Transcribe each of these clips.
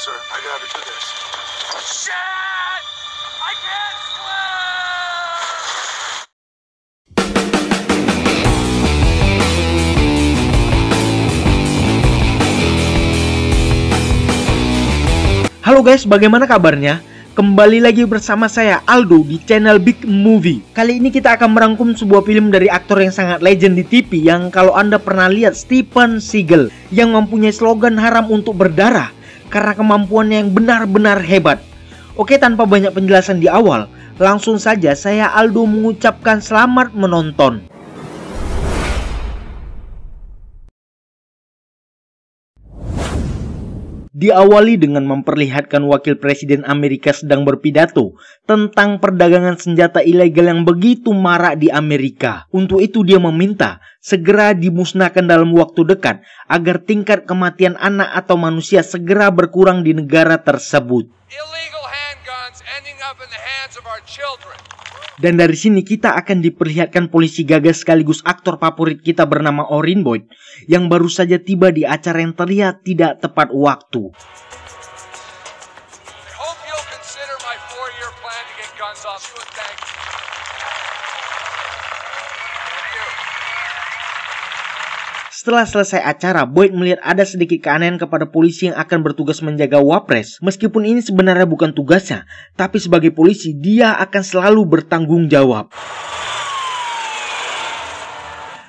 sir. I gotta do this. Shit! I can't Halo guys, bagaimana kabarnya? Kembali lagi bersama saya Aldo di channel Big Movie. Kali ini kita akan merangkum sebuah film dari aktor yang sangat legend di TV yang kalau Anda pernah lihat Stephen Seagal yang mempunyai slogan haram untuk berdarah karena kemampuannya yang benar-benar hebat. Oke, tanpa banyak penjelasan di awal, langsung saja saya Aldo mengucapkan selamat menonton. diawali dengan memperlihatkan wakil presiden Amerika sedang berpidato tentang perdagangan senjata ilegal yang begitu marak di Amerika. Untuk itu dia meminta segera dimusnahkan dalam waktu dekat agar tingkat kematian anak atau manusia segera berkurang di negara tersebut. Illegal. Dan dari sini kita akan diperlihatkan polisi gagas sekaligus aktor favorit kita bernama Orin Boyd yang baru saja tiba di acara yang terlihat tidak tepat waktu. Setelah selesai acara, Boyd melihat ada sedikit keanehan kepada polisi yang akan bertugas menjaga Wapres. Meskipun ini sebenarnya bukan tugasnya, tapi sebagai polisi dia akan selalu bertanggung jawab.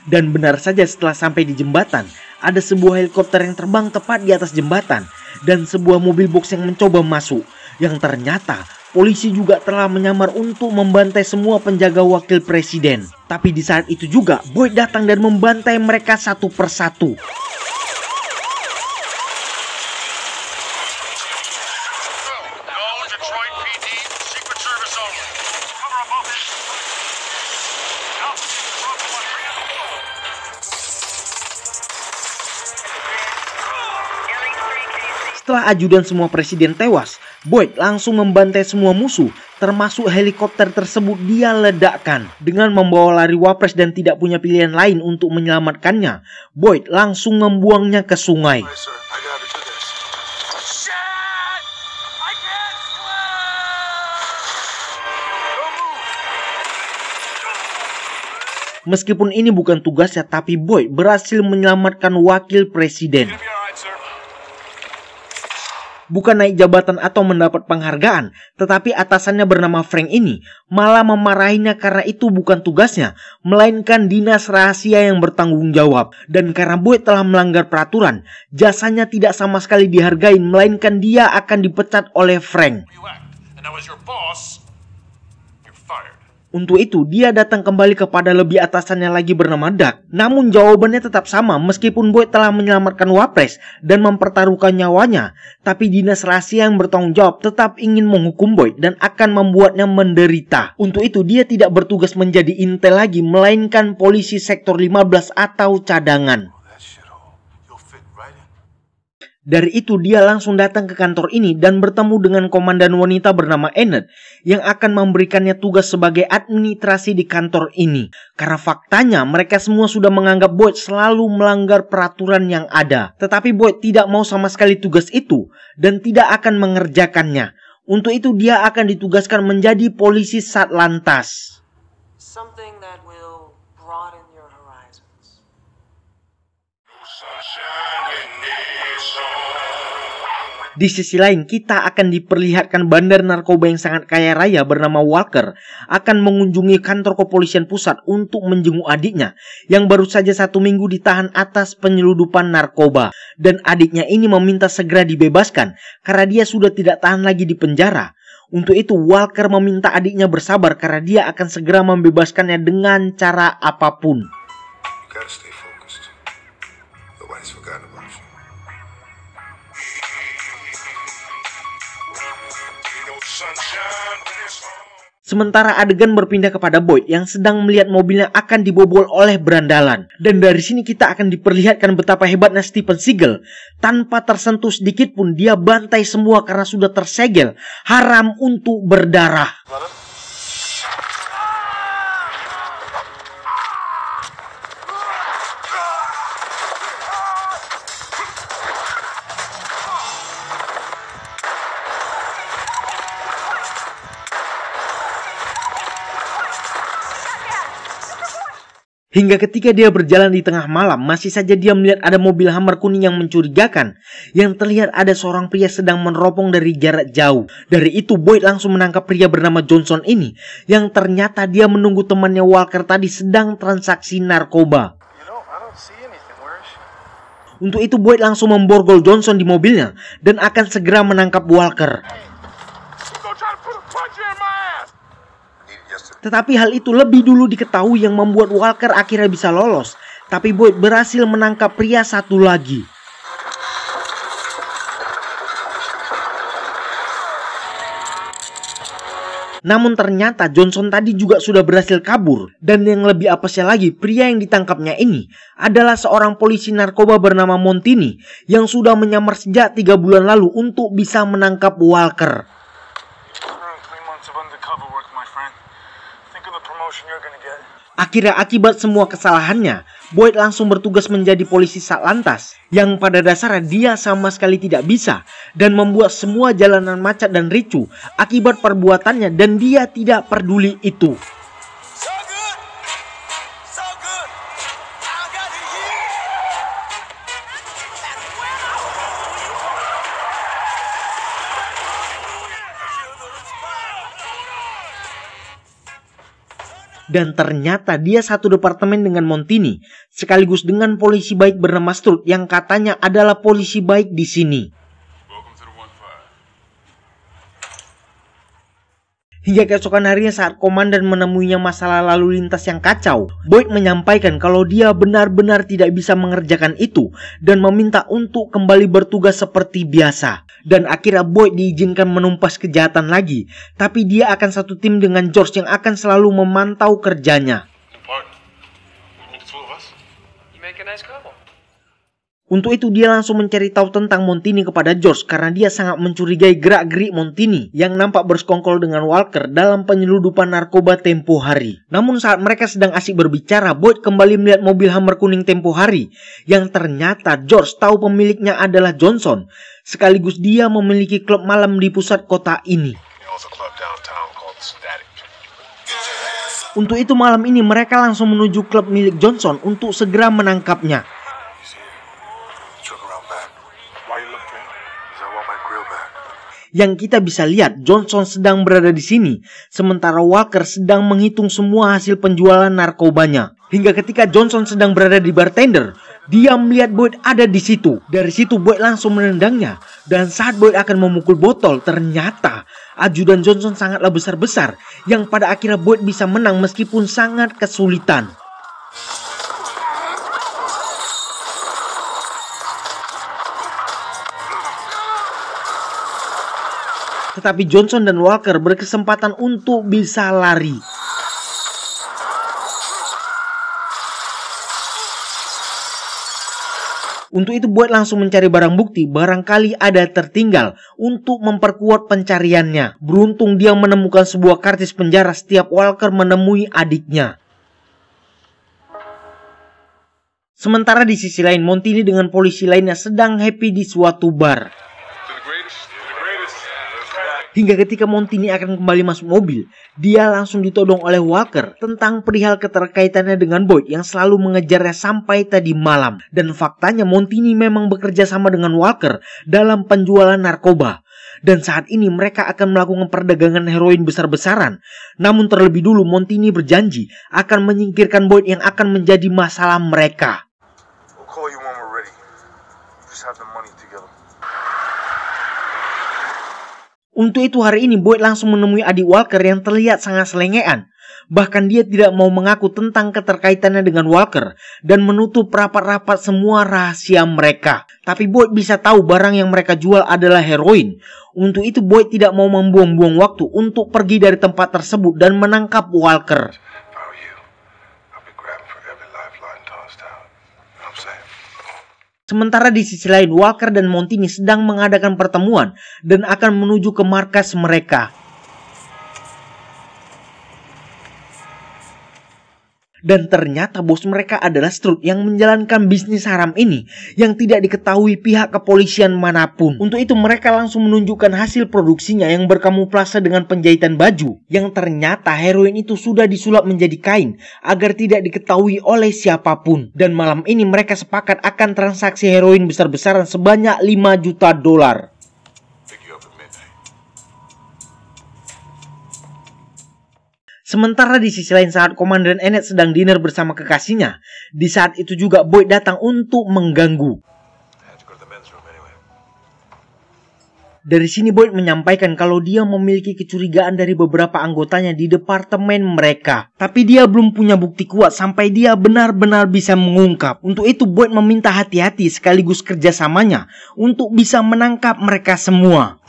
Dan benar saja setelah sampai di jembatan, ada sebuah helikopter yang terbang tepat di atas jembatan dan sebuah mobil box yang mencoba masuk yang ternyata Polisi juga telah menyamar untuk membantai semua penjaga wakil presiden. Tapi di saat itu juga, Boy datang dan membantai mereka satu persatu. Setelah ajudan semua presiden tewas, Boyd langsung membantai semua musuh, termasuk helikopter tersebut dia ledakkan. Dengan membawa lari Wapres dan tidak punya pilihan lain untuk menyelamatkannya, Boyd langsung membuangnya ke sungai. Meskipun ini bukan tugasnya, tapi Boyd berhasil menyelamatkan wakil presiden bukan naik jabatan atau mendapat penghargaan, tetapi atasannya bernama Frank ini malah memarahinya karena itu bukan tugasnya, melainkan dinas rahasia yang bertanggung jawab. Dan karena Boy telah melanggar peraturan, jasanya tidak sama sekali dihargai, melainkan dia akan dipecat oleh Frank. Untuk itu, dia datang kembali kepada lebih atasannya lagi bernama Dak. Namun jawabannya tetap sama meskipun Boy telah menyelamatkan Wapres dan mempertaruhkan nyawanya. Tapi dinas rahasia yang bertanggung jawab tetap ingin menghukum Boy dan akan membuatnya menderita. Untuk itu, dia tidak bertugas menjadi intel lagi melainkan polisi sektor 15 atau cadangan. Dari itu dia langsung datang ke kantor ini dan bertemu dengan komandan wanita bernama Enid yang akan memberikannya tugas sebagai administrasi di kantor ini. Karena faktanya mereka semua sudah menganggap Boyd selalu melanggar peraturan yang ada. Tetapi Boyd tidak mau sama sekali tugas itu dan tidak akan mengerjakannya. Untuk itu dia akan ditugaskan menjadi polisi satlantas. Something that Di sisi lain, kita akan diperlihatkan bandar narkoba yang sangat kaya raya bernama Walker akan mengunjungi kantor kepolisian pusat untuk menjenguk adiknya yang baru saja satu minggu ditahan atas penyeludupan narkoba. Dan adiknya ini meminta segera dibebaskan karena dia sudah tidak tahan lagi di penjara. Untuk itu, Walker meminta adiknya bersabar karena dia akan segera membebaskannya dengan cara apapun. You Sementara adegan berpindah kepada Boyd yang sedang melihat mobilnya akan dibobol oleh berandalan. Dan dari sini kita akan diperlihatkan betapa hebatnya Steven Seagal. Tanpa tersentuh sedikit pun dia bantai semua karena sudah tersegel. Haram untuk berdarah. Hingga ketika dia berjalan di tengah malam, masih saja dia melihat ada mobil Hammer kuning yang mencurigakan. Yang terlihat ada seorang pria sedang meneropong dari jarak jauh. Dari itu, Boyd langsung menangkap pria bernama Johnson ini. Yang ternyata dia menunggu temannya Walker tadi sedang transaksi narkoba. Untuk itu, Boyd langsung memborgol Johnson di mobilnya dan akan segera menangkap Walker. Tetapi hal itu lebih dulu diketahui yang membuat Walker akhirnya bisa lolos. Tapi Boyd berhasil menangkap pria satu lagi. Namun ternyata Johnson tadi juga sudah berhasil kabur. Dan yang lebih apesnya lagi, pria yang ditangkapnya ini adalah seorang polisi narkoba bernama Montini yang sudah menyamar sejak 3 bulan lalu untuk bisa menangkap Walker. Akhirnya akibat semua kesalahannya, Boyd langsung bertugas menjadi polisi saat lantas, yang pada dasarnya dia sama sekali tidak bisa, dan membuat semua jalanan macet dan ricu akibat perbuatannya dan dia tidak peduli itu. Dan ternyata dia satu departemen dengan Montini, sekaligus dengan polisi baik bernama Strut yang katanya adalah polisi baik di sini. Hingga keesokan harinya saat komandan menemuinya masalah lalu lintas yang kacau, Boyd menyampaikan kalau dia benar-benar tidak bisa mengerjakan itu dan meminta untuk kembali bertugas seperti biasa. Dan akhirnya Boyd diizinkan menumpas kejahatan lagi, tapi dia akan satu tim dengan George yang akan selalu memantau kerjanya. Untuk itu dia langsung mencari tahu tentang Montini kepada George karena dia sangat mencurigai gerak-gerik Montini yang nampak bersekongkol dengan Walker dalam penyeludupan narkoba tempo hari. Namun saat mereka sedang asik berbicara, Boyd kembali melihat mobil Hammer kuning tempo hari yang ternyata George tahu pemiliknya adalah Johnson sekaligus dia memiliki klub malam di pusat kota ini. Untuk itu malam ini mereka langsung menuju klub milik Johnson untuk segera menangkapnya. Yang kita bisa lihat, Johnson sedang berada di sini, sementara Walker sedang menghitung semua hasil penjualan narkobanya. Hingga ketika Johnson sedang berada di bartender, dia melihat Boyd ada di situ. Dari situ Boyd langsung menendangnya. Dan saat Boyd akan memukul botol, ternyata ajudan Johnson sangatlah besar-besar yang pada akhirnya Boyd bisa menang meskipun sangat kesulitan. Tetapi Johnson dan Walker berkesempatan untuk bisa lari. Untuk itu buat langsung mencari barang bukti barangkali ada tertinggal untuk memperkuat pencariannya. Beruntung dia menemukan sebuah kartis penjara setiap Walker menemui adiknya. Sementara di sisi lain Montini dengan polisi lainnya sedang happy di suatu bar. Hingga ketika Montini akan kembali masuk mobil, dia langsung ditodong oleh Walker tentang perihal keterkaitannya dengan Boyd yang selalu mengejarnya sampai tadi malam. Dan faktanya Montini memang bekerja sama dengan Walker dalam penjualan narkoba. Dan saat ini mereka akan melakukan perdagangan heroin besar-besaran. Namun terlebih dulu Montini berjanji akan menyingkirkan Boyd yang akan menjadi masalah mereka. Untuk itu hari ini Boyd langsung menemui Adi Walker yang terlihat sangat selengean. Bahkan dia tidak mau mengaku tentang keterkaitannya dengan Walker dan menutup rapat-rapat semua rahasia mereka. Tapi Boyd bisa tahu barang yang mereka jual adalah heroin. Untuk itu Boyd tidak mau membuang-buang waktu untuk pergi dari tempat tersebut dan menangkap Walker. Sementara di sisi lain, Walker dan Montini sedang mengadakan pertemuan dan akan menuju ke markas mereka. Dan ternyata bos mereka adalah Strut yang menjalankan bisnis haram ini yang tidak diketahui pihak kepolisian manapun. Untuk itu mereka langsung menunjukkan hasil produksinya yang berkamuflase dengan penjahitan baju yang ternyata heroin itu sudah disulap menjadi kain agar tidak diketahui oleh siapapun. Dan malam ini mereka sepakat akan transaksi heroin besar-besaran sebanyak 5 juta dolar. Sementara di sisi lain saat Komandan Enet sedang dinner bersama kekasihnya, di saat itu juga Boyd datang untuk mengganggu. Dari sini Boyd menyampaikan kalau dia memiliki kecurigaan dari beberapa anggotanya di departemen mereka. Tapi dia belum punya bukti kuat sampai dia benar-benar bisa mengungkap. Untuk itu Boyd meminta hati-hati sekaligus kerjasamanya untuk bisa menangkap mereka semua.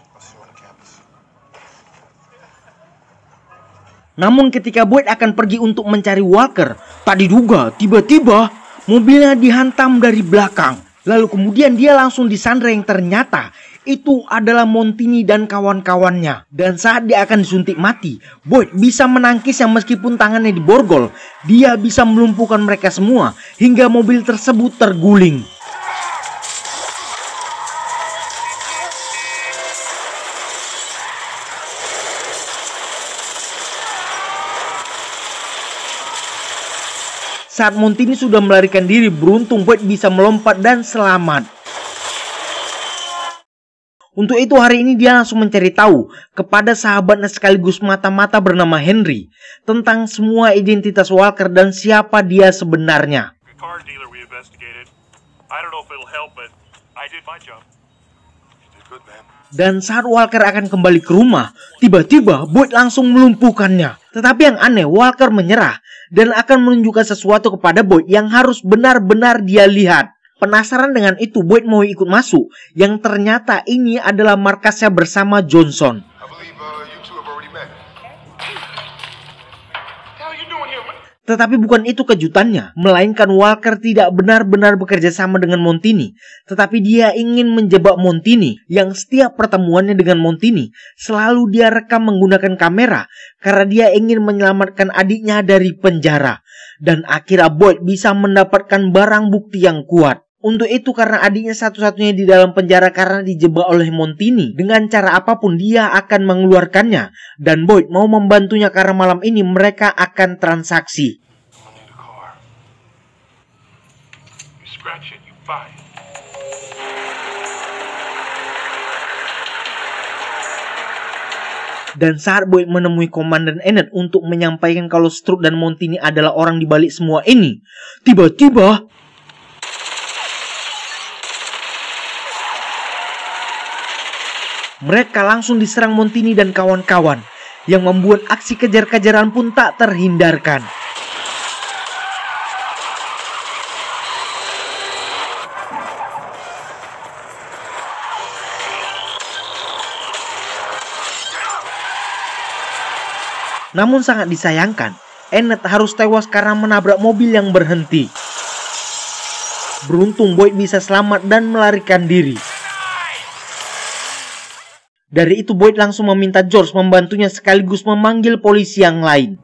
Namun ketika Boyd akan pergi untuk mencari Walker, tak diduga tiba-tiba mobilnya dihantam dari belakang. Lalu kemudian dia langsung disandra yang ternyata itu adalah Montini dan kawan-kawannya. Dan saat dia akan disuntik mati, Boyd bisa menangkis yang meskipun tangannya diborgol, dia bisa melumpuhkan mereka semua hingga mobil tersebut terguling. Saat Montini sudah melarikan diri, beruntung Boyd bisa melompat dan selamat. Untuk itu hari ini dia langsung mencari tahu kepada sahabatnya sekaligus mata-mata bernama Henry tentang semua identitas Walker dan siapa dia sebenarnya. good, dan saat Walker akan kembali ke rumah, tiba-tiba Boyd langsung melumpuhkannya. Tetapi yang aneh, Walker menyerah dan akan menunjukkan sesuatu kepada Boyd yang harus benar-benar dia lihat. Penasaran dengan itu, Boyd mau ikut masuk, yang ternyata ini adalah markasnya bersama Johnson. Tetapi bukan itu kejutannya, melainkan Walker tidak benar-benar bekerja sama dengan Montini, tetapi dia ingin menjebak Montini yang setiap pertemuannya dengan Montini selalu dia rekam menggunakan kamera karena dia ingin menyelamatkan adiknya dari penjara dan akhirnya Boyd bisa mendapatkan barang bukti yang kuat. Untuk itu karena adiknya satu-satunya di dalam penjara karena dijebak oleh Montini, dengan cara apapun dia akan mengeluarkannya dan Boyd mau membantunya karena malam ini mereka akan transaksi. Dan saat Boyd menemui Komandan Enid untuk menyampaikan kalau Stroop dan Montini adalah orang di balik semua ini, tiba-tiba Mereka langsung diserang Montini dan kawan-kawan yang membuat aksi kejar-kejaran pun tak terhindarkan. Namun sangat disayangkan, Ennet harus tewas karena menabrak mobil yang berhenti. Beruntung Boyd bisa selamat dan melarikan diri. Dari itu Boyd langsung meminta George membantunya sekaligus memanggil polisi yang lain.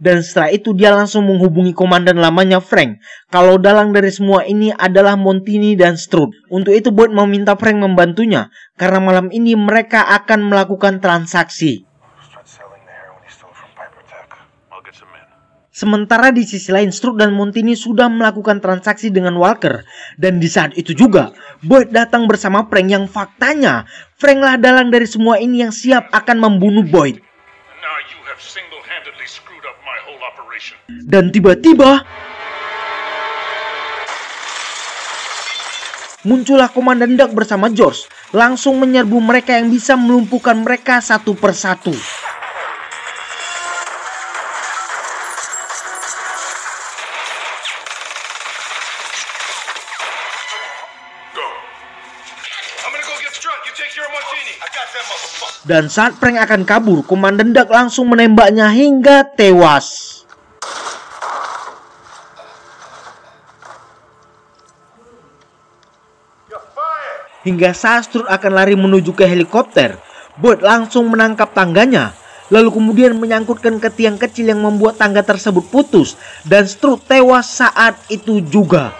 Dan setelah itu dia langsung menghubungi komandan lamanya Frank. Kalau dalang dari semua ini adalah Montini dan Stroud. Untuk itu Boyd meminta Frank membantunya. Karena malam ini mereka akan melakukan transaksi. Sementara di sisi lain, Struk dan Montini sudah melakukan transaksi dengan Walker. Dan di saat itu juga, Boyd datang bersama Frank yang faktanya, Franklah dalang dari semua ini yang siap akan membunuh Boyd. Dan tiba-tiba, muncullah Komandan Duck bersama George, langsung menyerbu mereka yang bisa melumpuhkan mereka satu persatu. Dan saat Prank akan kabur, Komandan Duck langsung menembaknya hingga tewas. Hingga saat Strut akan lari menuju ke helikopter, Boyd langsung menangkap tangganya lalu kemudian menyangkutkan ke tiang kecil yang membuat tangga tersebut putus dan Strut tewas saat itu juga.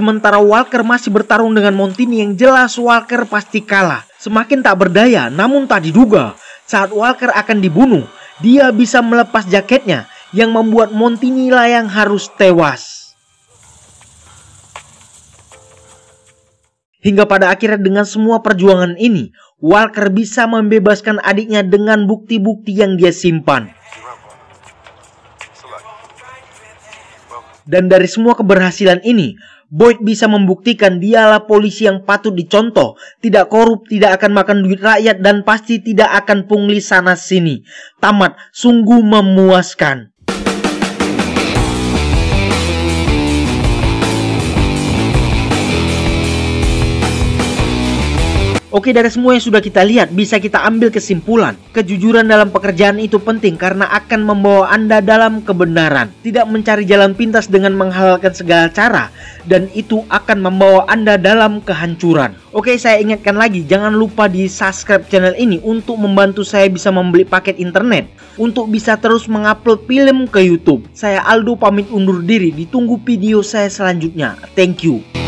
Sementara Walker masih bertarung dengan Montini yang jelas Walker pasti kalah. Semakin tak berdaya, namun tak diduga, saat Walker akan dibunuh, dia bisa melepas jaketnya yang membuat Montini yang harus tewas. Hingga pada akhirnya dengan semua perjuangan ini, Walker bisa membebaskan adiknya dengan bukti-bukti yang dia simpan. Dan dari semua keberhasilan ini, Boyd bisa membuktikan dialah polisi yang patut dicontoh, tidak korup, tidak akan makan duit rakyat, dan pasti tidak akan pungli sana-sini. Tamat, sungguh memuaskan. Oke dari semua yang sudah kita lihat bisa kita ambil kesimpulan Kejujuran dalam pekerjaan itu penting karena akan membawa Anda dalam kebenaran Tidak mencari jalan pintas dengan menghalalkan segala cara Dan itu akan membawa Anda dalam kehancuran Oke saya ingatkan lagi jangan lupa di subscribe channel ini Untuk membantu saya bisa membeli paket internet Untuk bisa terus mengupload film ke Youtube Saya Aldo pamit undur diri ditunggu video saya selanjutnya Thank you